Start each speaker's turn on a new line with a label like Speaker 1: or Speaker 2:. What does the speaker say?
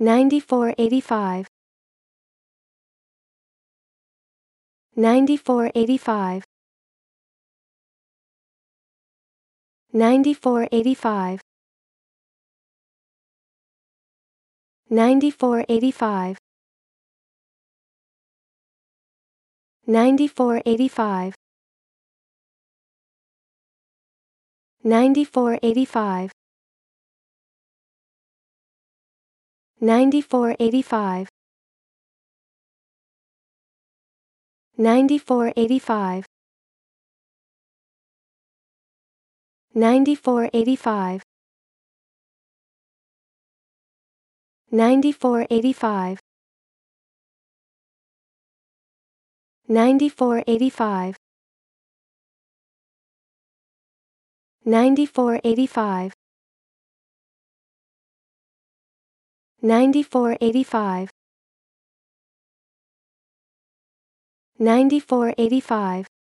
Speaker 1: 9485 9485 9485 9485 9485 9485 9485 9485 9485 9485 9485 9485 9485 9485